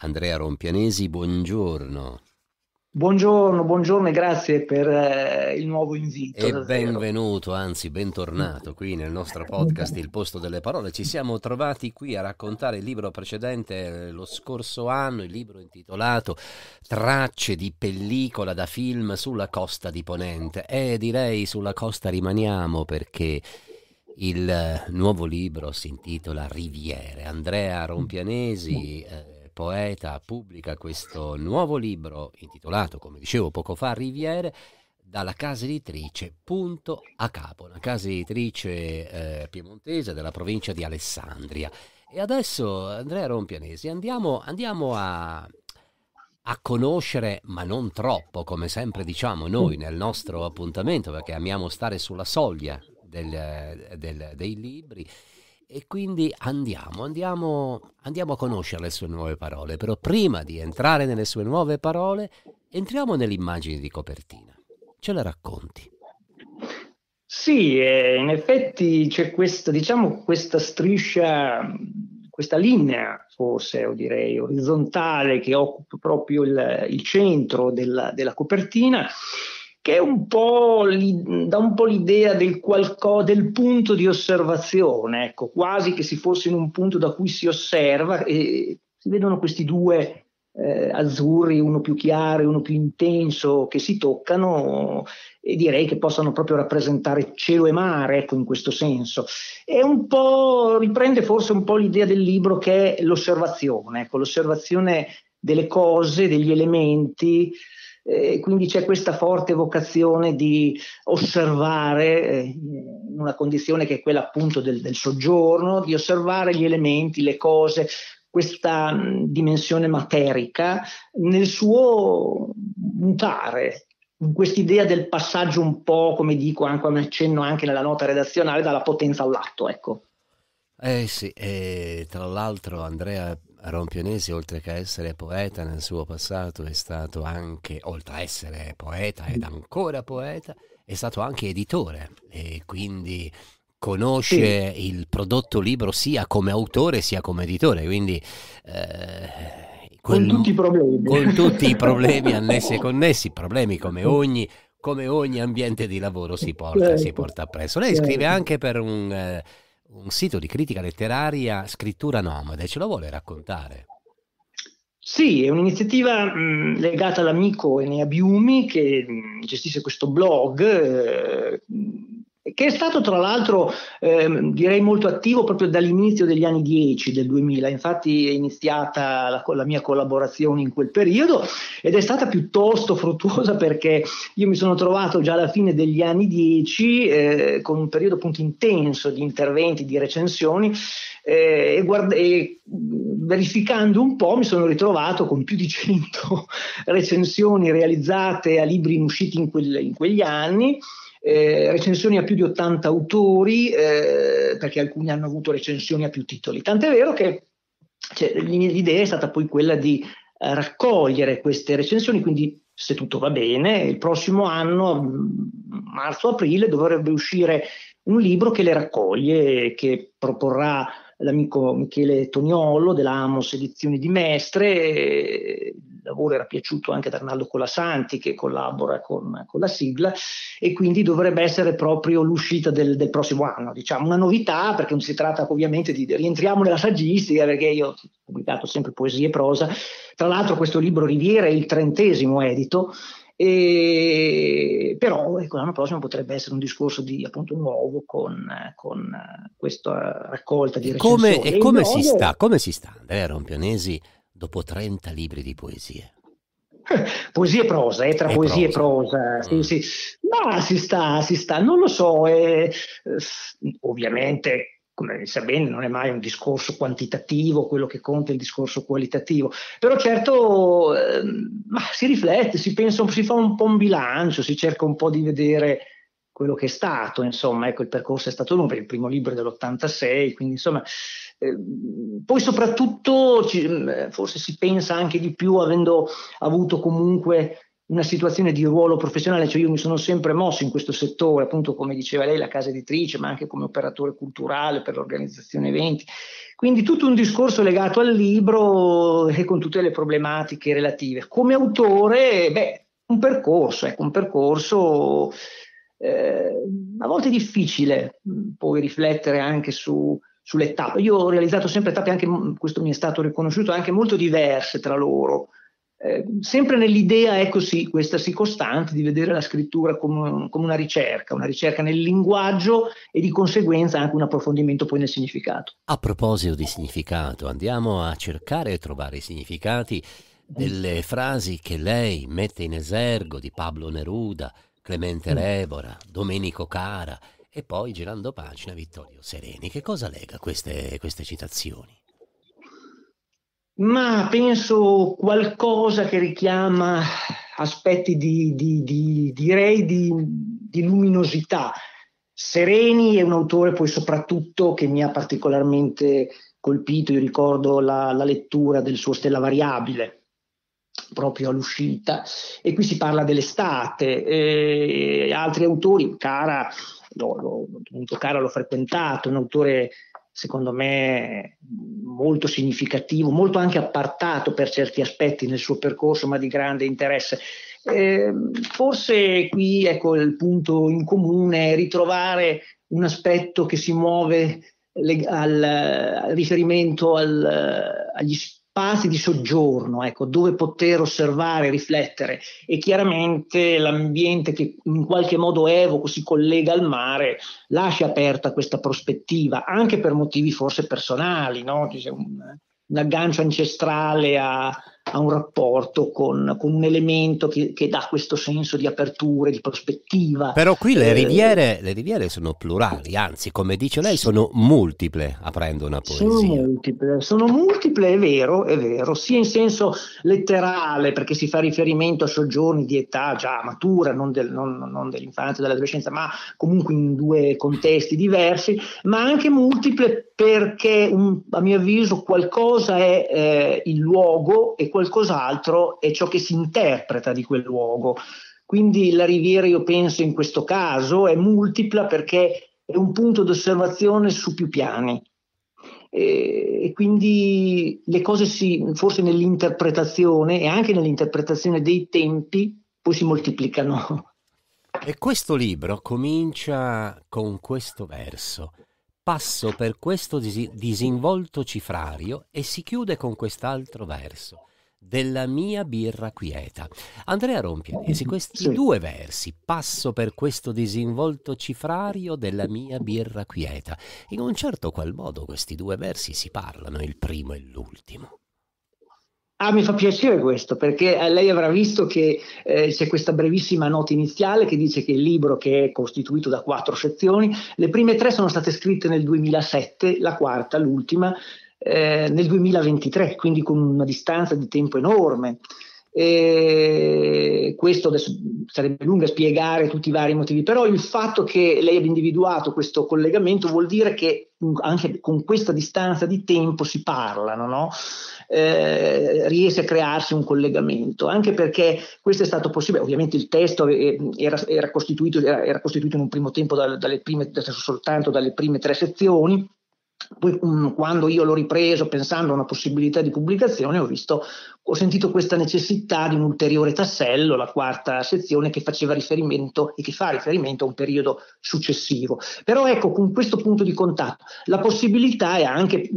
Andrea Rompianesi, buongiorno. Buongiorno, buongiorno e grazie per eh, il nuovo invito. E davvero. benvenuto, anzi bentornato qui nel nostro podcast Il posto delle parole. Ci siamo trovati qui a raccontare il libro precedente eh, lo scorso anno, il libro intitolato Tracce di pellicola da film sulla costa di Ponente. E direi sulla costa rimaniamo perché il eh, nuovo libro si intitola Riviere. Andrea Rompianesi... Eh, poeta, pubblica questo nuovo libro intitolato, come dicevo poco fa, Riviere dalla casa editrice Punto a Capo, una casa editrice eh, piemontese della provincia di Alessandria. E adesso, Andrea Rompianesi, andiamo, andiamo a, a, conoscere, ma non troppo, come sempre diciamo noi mm. nel nostro appuntamento, perché amiamo stare sulla soglia del, del, dei libri. E quindi andiamo, andiamo, andiamo a conoscere le sue nuove parole, però prima di entrare nelle sue nuove parole, entriamo nell'immagine di copertina. Ce la racconti? Sì, eh, in effetti c'è questa, diciamo, questa striscia, questa linea forse, o direi, orizzontale che occupa proprio il, il centro della, della copertina che un dà un po' l'idea del, qualco, del punto di osservazione, ecco, quasi che si fosse in un punto da cui si osserva e si vedono questi due eh, azzurri, uno più chiaro e uno più intenso, che si toccano e direi che possano proprio rappresentare cielo e mare, ecco, in questo senso. È un po', riprende forse un po' l'idea del libro che è l'osservazione, ecco, l'osservazione delle cose, degli elementi, eh, quindi c'è questa forte vocazione di osservare, eh, in una condizione che è quella appunto del, del soggiorno, di osservare gli elementi, le cose, questa mh, mm, dimensione materica nel suo mutare, quest'idea del passaggio un po', come dico, anche come accenno anche nella nota redazionale, dalla potenza all'atto, ecco. Eh sì, tra l'altro Andrea Rompionesi, oltre che essere poeta nel suo passato, è stato anche, oltre a essere poeta ed ancora poeta, è stato anche editore e quindi conosce sì. il prodotto libro sia come autore sia come editore, quindi... Eh, quel, con tutti i problemi. Con tutti i problemi annessi e connessi, problemi come ogni come ogni ambiente di lavoro si porta, certo. si porta appresso. Lei certo. scrive anche per un eh, un sito di critica letteraria Scrittura Nomade, ce lo vuole raccontare? Sì, è un'iniziativa mh, legata all'amico Enea Biumi che mh, gestisce questo blog eh, che è stato tra l'altro ehm, direi molto attivo proprio dall'inizio degli anni 10 del 2000, infatti è iniziata la, la, mia collaborazione in quel periodo ed è stata piuttosto fruttuosa perché io mi sono trovato già alla fine degli anni 10 eh, con un periodo appunto intenso di interventi, di recensioni eh, e, guarda- e, verificando un po' mi sono ritrovato con più di 100 recensioni realizzate a libri usciti in, quel, in quegli anni eh, recensioni a più di 80 autori, eh, perché alcuni hanno avuto recensioni a più titoli. Tant'è vero che cioè, l'idea è stata poi quella di eh, raccogliere queste recensioni, quindi se tutto va bene, il prossimo anno, mm, marzo-aprile, dovrebbe uscire un libro che le raccoglie, e che proporrà l'amico Michele Toniolo dell'Amos Edizioni di Mestre, lavoro era piaciuto anche ad Arnaldo Colasanti che collabora con, con la sigla e quindi dovrebbe essere proprio l'uscita del, del, prossimo anno, diciamo una novità perché non si tratta ovviamente di rientriamo nella saggistica perché io ho pubblicato sempre poesie e prosa, tra l'altro questo libro Riviera è il trentesimo edito e, però ecco, l'anno prossimo potrebbe essere un discorso di, appunto nuovo con, con questa raccolta di recensioni. Come, e come, e come, si sta, come si sta Andrea Rompionesi dopo 30 libri di poesie? Eh, poesia e prosa, eh, tra e poesia e prosa, mm. sì, sì. Ma si sta, si sta, non lo so, eh, eh, ovviamente come sa bene, non è mai un discorso quantitativo, quello che conta è il discorso qualitativo, però certo eh, si riflette, si, pensa, si fa un po' un bilancio, si cerca un po' di vedere quello che è stato, insomma, ecco, il percorso è stato lungo, il primo libro è dell'86, quindi insomma eh, poi soprattutto ci, mm, forse si pensa anche di più avendo avuto comunque una situazione di ruolo professionale, cioè io mi sono sempre mosso in questo settore, appunto come diceva lei, la casa editrice, ma anche come operatore culturale per l'organizzazione eventi. Quindi tutto un discorso legato al libro e con tutte le problematiche relative. Come autore, beh, un percorso, ecco, un percorso eh, a volte difficile, mm, poi riflettere anche su sulle tappe. Io ho realizzato sempre tappe, anche, mm, questo mi è stato riconosciuto, anche molto diverse tra loro. Eh, sempre nell'idea, ecco sì, questa sì costante, di vedere la scrittura come, come, una ricerca, una ricerca nel linguaggio e di conseguenza anche un approfondimento poi nel significato. A proposito di significato, andiamo a cercare e trovare i significati delle frasi che lei mette in esergo di Pablo Neruda, Clemente Levora, mm. Domenico Cara, e poi, girando pagina, Vittorio Sereni. Che cosa lega queste, queste citazioni? Ma penso qualcosa che richiama aspetti di, di, di direi di, di, luminosità. Sereni è un autore poi soprattutto che mi ha particolarmente colpito, io ricordo la, la lettura del suo Stella Variabile, proprio all'uscita, e qui si parla dell'estate, eh, altri autori, Cara l'ho, l'ho dovuto caro, l'ho frequentato, un autore secondo me molto significativo, molto anche appartato per certi aspetti nel suo percorso, ma di grande interesse. Eh, forse qui ecco il punto in comune ritrovare un aspetto che si muove le, al, al riferimento al, agli, spazi di soggiorno, ecco, dove poter osservare, riflettere e chiaramente l'ambiente che in qualche modo evoco si collega al mare lascia aperta questa prospettiva, anche per motivi forse personali, no? c'è un, un aggancio ancestrale a, ha un rapporto con, con un elemento che, che, dà questo senso di apertura, di prospettiva. Però qui le eh, riviere, eh, le riviere sono plurali, anzi come dice lei sono multiple aprendo una poesia. Sono multiple, sono multiple è vero, è vero, sia in senso letterale perché si fa riferimento a soggiorni di età già matura, non, del, non, non dell'infanzia, dell'adolescenza, ma comunque in due contesti diversi, ma anche multiple perché a mio avviso qualcosa è eh, il luogo e qualcos'altro è ciò che si interpreta di quel luogo. Quindi la riviera, io penso in questo caso, è multipla perché è un punto d'osservazione su più piani. E, e quindi le cose si, forse nell'interpretazione e anche nell'interpretazione dei tempi poi si moltiplicano. E questo libro comincia con questo verso passo per questo dis- disinvolto cifrario e si chiude con quest'altro verso della mia birra quieta. Andrea Rompianesi, mm-hmm. questi sì. due versi, passo per questo disinvolto cifrario della mia birra quieta. In un certo qual modo questi due versi si parlano, il primo e l'ultimo. Ah, mi fa piacere questo, perché eh, lei avrà visto che eh, c'è questa brevissima nota iniziale che dice che il libro, che è costituito da quattro sezioni, le prime tre sono state scritte nel 2007, la quarta, l'ultima, eh, nel 2023, quindi con una distanza di tempo enorme questo adesso sarebbe lungo a spiegare tutti i vari motivi, però il fatto che lei abbia individuato questo collegamento vuol dire che anche con questa distanza di tempo si parlano, no? eh, riesce a crearsi un collegamento, anche perché questo è stato possibile, ovviamente il testo era, era, costituito, era, era costituito, in un primo tempo dalle, dalle prime, soltanto dalle prime tre sezioni, poi quando io l'ho ripreso pensando a una possibilità di pubblicazione ho visto ho sentito questa necessità di un ulteriore tassello, la quarta sezione, che faceva riferimento e che fa riferimento a un periodo successivo. Però ecco, con questo punto di contatto, la possibilità è anche,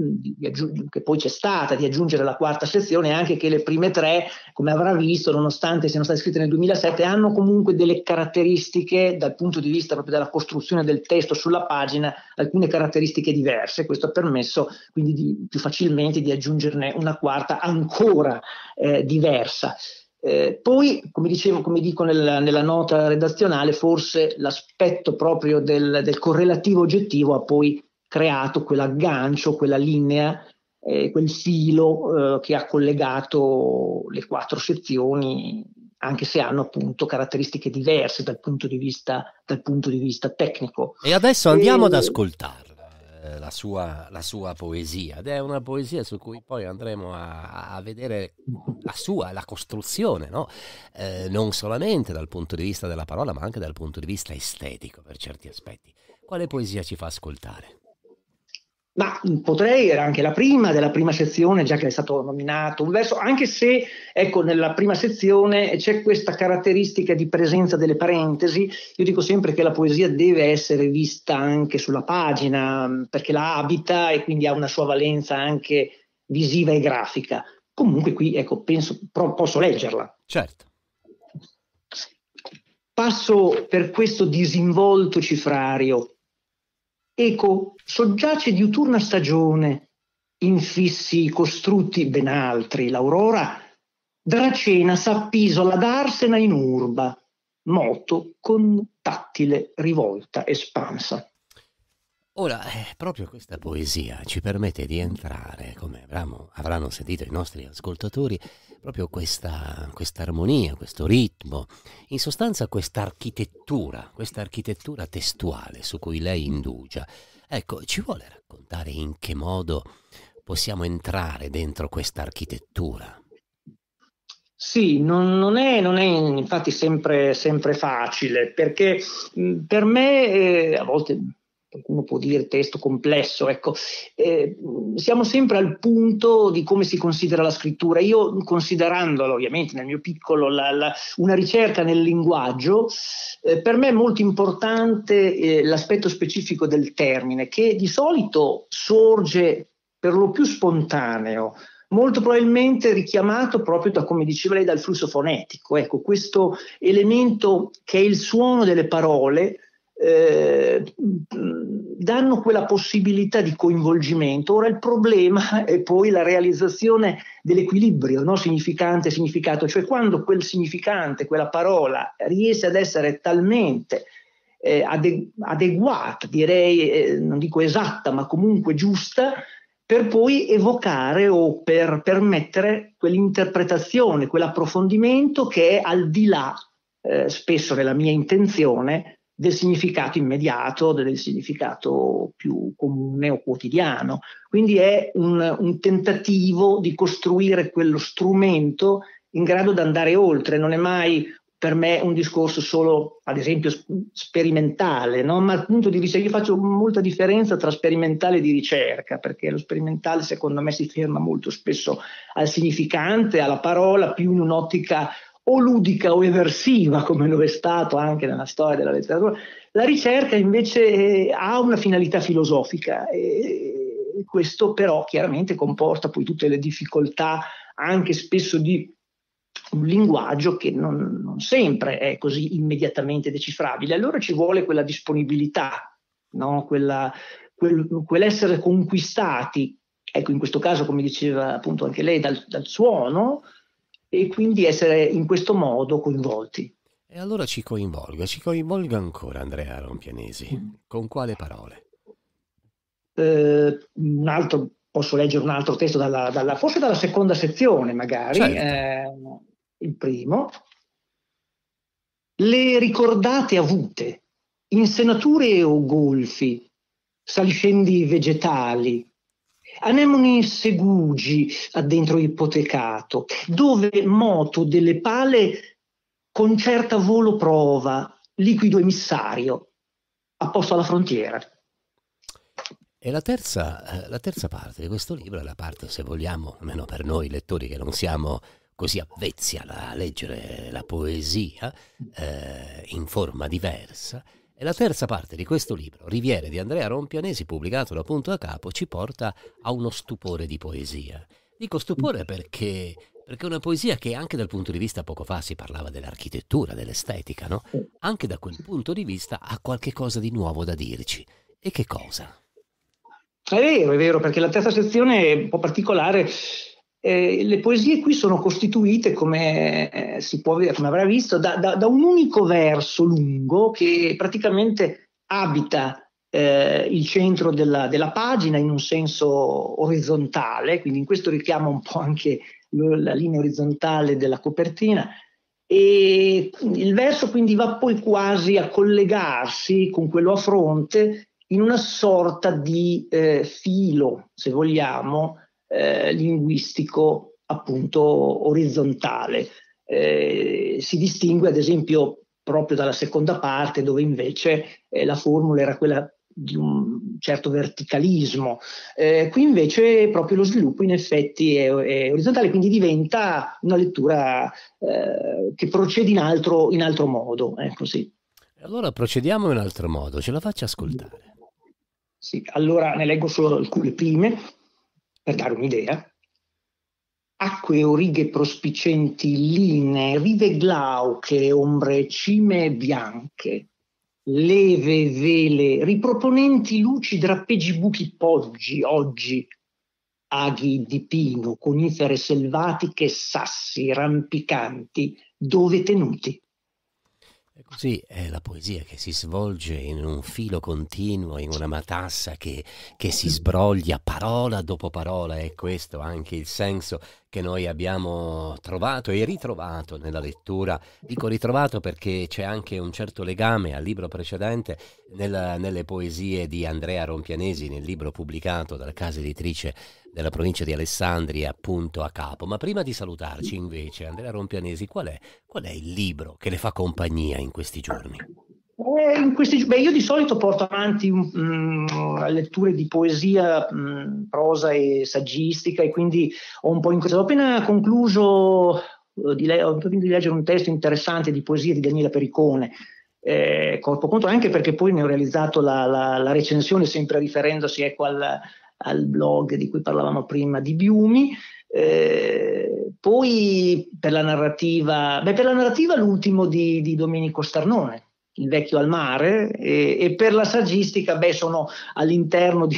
che poi c'è stata, di aggiungere la quarta sezione, anche che le prime tre, come avrà visto, nonostante siano state scritte nel 2007, hanno comunque delle caratteristiche, dal punto di vista proprio della costruzione del testo sulla pagina, alcune caratteristiche diverse. Questo ha permesso quindi di, più facilmente di aggiungerne una quarta ancora eh, diversa. Eh, poi, come dicevo, come dico nel, nella nota redazionale, forse l'aspetto proprio del, del, correlativo oggettivo ha poi creato quell'aggancio, quella linea, eh, quel filo eh, che ha collegato le quattro sezioni, anche se hanno appunto caratteristiche diverse dal punto di vista, punto di vista tecnico. E adesso andiamo e... ad ascoltarlo. Eh, la, sua, la, sua, poesia ed è una poesia su cui poi andremo a, a vedere la sua, la costruzione, no? eh, non solamente dal punto di vista della parola ma anche dal punto di vista estetico per certi aspetti. Quale poesia ci fa ascoltare? ma potrei, era anche la prima della prima sezione, già che è stato nominato un verso, anche se ecco, nella prima sezione c'è questa caratteristica di presenza delle parentesi, io dico sempre che la poesia deve essere vista anche sulla pagina, perché la abita e quindi ha una sua valenza anche visiva e grafica. Comunque qui, ecco, penso, posso leggerla. Certo. Passo per questo disinvolto cifrario Eco soggiace diuturna stagione, infissi costrutti ben altri, l'aurora, Dracena s'appisola d'arsena in urba, moto con tattile rivolta espansa. Ora, eh, proprio questa poesia ci permette di entrare, come avranno sentito i nostri ascoltatori, proprio questa, questa armonia, questo ritmo, in sostanza questa architettura, questa architettura testuale su cui lei indugia. Ecco, ci vuole raccontare in che modo possiamo entrare dentro questa architettura? Sì, non, non, è, non è, infatti sempre, sempre, facile, perché per me, eh, a volte qualcuno può dire testo complesso, ecco, eh, siamo sempre al punto di come si considera la scrittura. Io considerandola ovviamente nel mio piccolo la, la, una ricerca nel linguaggio, eh, per me è molto importante eh, l'aspetto specifico del termine che di solito sorge per lo più spontaneo, molto probabilmente richiamato proprio da, come diceva lei, dal flusso fonetico. Ecco, questo elemento che è il suono delle parole, eh, danno quella possibilità di coinvolgimento. Ora il problema è poi la realizzazione dell'equilibrio no? significante significato, cioè quando quel significante, quella parola riesce ad essere talmente eh, adegu- adeguata, direi eh, non dico esatta, ma comunque giusta, per poi evocare o per permettere quell'interpretazione, quell'approfondimento che è al di là, eh, spesso nella mia intenzione, del significato immediato, del significato più comune o quotidiano. Quindi è un, un tentativo di costruire quello strumento in grado di andare oltre, non è mai per me un discorso solo, ad esempio, sperimentale, no? ma appunto di ricerca. Io faccio molta differenza tra sperimentale e di ricerca, perché lo sperimentale secondo me si ferma molto spesso al significante, alla parola, più in un'ottica o ludica o eversiva, come lo è stato anche nella storia della letteratura, la ricerca invece eh, ha una finalità filosofica e questo però chiaramente comporta poi tutte le difficoltà anche spesso di un linguaggio che non, non sempre è così immediatamente decifrabile. Allora ci vuole quella disponibilità, no? quella, quel, quell'essere conquistati, ecco in questo caso come diceva appunto anche lei, dal, dal suono, e quindi essere in questo modo coinvolti. E allora ci coinvolga, ci coinvolga ancora Andrea Rompianesi. Mm. Con quale parole? Eh, un altro, posso leggere un altro testo, dalla, dalla, forse dalla seconda sezione magari, certo. eh, il primo. Le ricordate avute, insenature o golfi, saliscendi vegetali, Anemone Segugi addentro ipotecato, dove moto delle pale concerta volo prova, liquido emissario, a posto alla frontiera. E la terza, eh, la terza parte di questo libro è la parte, se vogliamo, almeno per noi lettori che non siamo così avvezzi a leggere la poesia eh, in forma diversa, e la terza parte di questo libro, Riviere di Andrea Rompianesi, pubblicato da Punto a Capo, ci porta a uno stupore di poesia. Dico stupore perché, perché è una poesia che anche dal punto di vista, poco fa si parlava dell'architettura, dell'estetica, no? Anche da quel punto di vista ha qualche cosa di nuovo da dirci. E che cosa? È vero, è vero, perché la terza sezione è un po' particolare eh, le poesie qui sono costituite, come, eh, si può, vedere, come avrà visto, da, da, da, un unico verso lungo che praticamente abita eh, il centro della, della, pagina in un senso orizzontale, quindi in questo richiamo un po' anche lo, la linea orizzontale della copertina. E il verso quindi va poi quasi a collegarsi con quello a fronte in una sorta di eh, filo, se vogliamo, eh, linguistico appunto orizzontale. Eh, si distingue ad esempio proprio dalla seconda parte dove invece eh, la formula era quella di un certo verticalismo. Eh, qui invece proprio lo sviluppo in effetti è, è orizzontale, quindi diventa una lettura eh, che procede in altro, in altro modo. Ecco, allora procediamo in altro modo, ce la faccio ascoltare. Sì, allora ne leggo solo alcune prime per dare un'idea, acque o righe prospicenti linee, rive glauche, ombre cime bianche, leve vele, riproponenti luci drappeggi buchi poggi, oggi, aghi di pino, conifere selvatiche, sassi rampicanti, dove tenuti. E così è la poesia che si svolge in un filo continuo, in una matassa che, che si sbroglia parola dopo parola, è questo anche il senso che noi abbiamo trovato e ritrovato nella lettura. Dico ritrovato perché c'è anche un certo legame al libro precedente nel, nelle poesie di Andrea Rompianesi nel libro pubblicato dalla casa editrice della provincia di Alessandria, appunto a capo. Ma prima di salutarci invece, Andrea Rompianesi, qual è, qual è il libro che le fa compagnia in questi giorni? Eh, questi, beh, io di solito porto avanti um, letture di poesia, um, prosa e saggistica e quindi ho un po' in questo. Ho appena concluso eh, di, le- di, leggere un testo interessante di poesia di Daniela Pericone, eh, corpo contro, anche perché poi ne ho realizzato la, la, la recensione sempre riferendosi ecco, al, al blog di cui parlavamo prima di Biumi. Eh, poi per la narrativa, beh, per la narrativa l'ultimo di, di Domenico Starnone, il vecchio al mare, e, e per la saggistica, beh, sono all'interno di,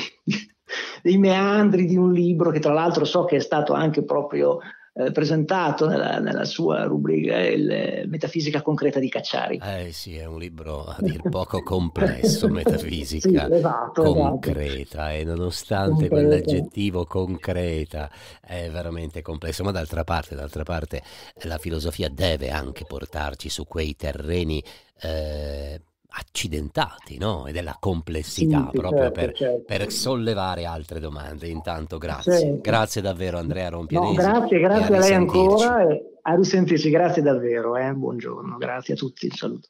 dei meandri di un libro che tra l'altro so che è stato anche proprio eh, presentato nella, nella, sua rubrica eh, il, eh, Metafisica concreta di Cacciari. Eh sì, è un libro a dir poco complesso, metafisica sì, esatto, esatto. concreta esatto. e nonostante concreta. quell'aggettivo concreta è veramente complesso, ma d'altra parte, d'altra parte la filosofia deve anche portarci su quei terreni eh, accidentati no? e della complessità sì, proprio certo, per, certo. per, sollevare altre domande. Intanto grazie, certo. grazie davvero Andrea Rompianesi. No, grazie, grazie a, a lei ancora e a risentirci, grazie davvero, eh? buongiorno, grazie a tutti, un saluto.